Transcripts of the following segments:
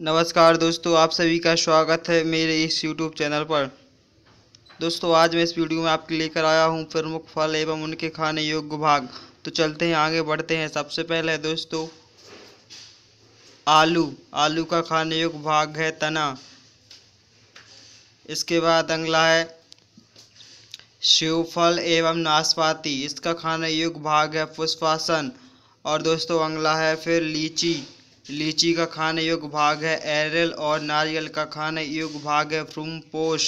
नमस्कार दोस्तों आप सभी का स्वागत है मेरे इस यूट्यूब चैनल पर दोस्तों आज मैं इस वीडियो में आपके लेकर आया हूं प्रमुख फल एवं उनके खाने योग्य भाग तो चलते हैं आगे बढ़ते हैं सबसे पहले दोस्तों आलू आलू का खाने योग्य भाग है तना इसके बाद अगला है शिवफल एवं नाशपाती इसका खाने योग्य भाग है पुष्पासन और दोस्तों अगला है फिर लीची लीची का खाने योग्य भाग है एरल और नारियल का खाने योग्य भाग है फ्रूमपोश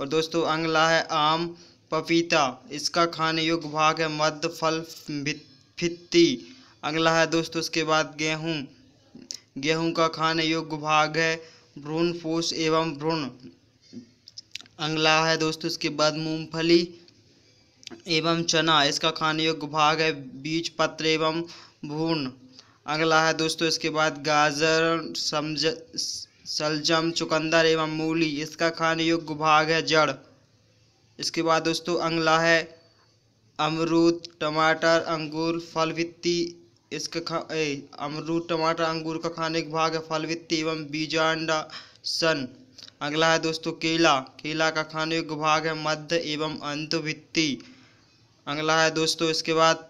और दोस्तों अंगला है आम पपीता इसका खाने योग्य भाग है मध्य फल फित्ती अगला है दोस्तों उसके बाद गेहूँ गेहूँ का खाने योग्य भाग है भ्रूण फूस एवं भ्रूण अगला है दोस्तों उसके बाद मूंगफली एवं चना इसका खाने योग्य भाग है बीज पत्र एवं भ्रूण अगला है दोस्तों इसके बाद गाजर समझ सलजम चुकंदर एवं मूली इसका खाने योग्य भाग है जड़ इसके बाद दोस्तों अंगला है अमरूद टमाटर अंगूर फल वित्ती इसका खा अमरूद टमाटर अंगूर का खाने का भाग है फल वित्ती एवं बीजांडा सन अगला है दोस्तों केला केला का खाने योग्य भाग है मध्य एवं अंत वित्ती अगला है दोस्तों इसके बाद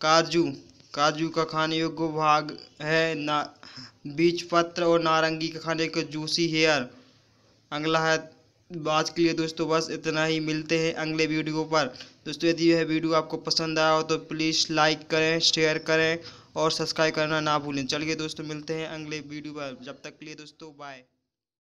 काजू काजू का खाने योग्य भाग है ना बीज पत्र और नारंगी का खाने का जूसी हेयर अगला है बात के लिए दोस्तों बस इतना ही मिलते हैं अगले वीडियो पर दोस्तों यदि यह वीडियो आपको पसंद आया हो तो प्लीज़ लाइक करें शेयर करें और सब्सक्राइब करना ना भूलें चलिए दोस्तों मिलते हैं अगले वीडियो पर जब तक के लिए दोस्तों बाय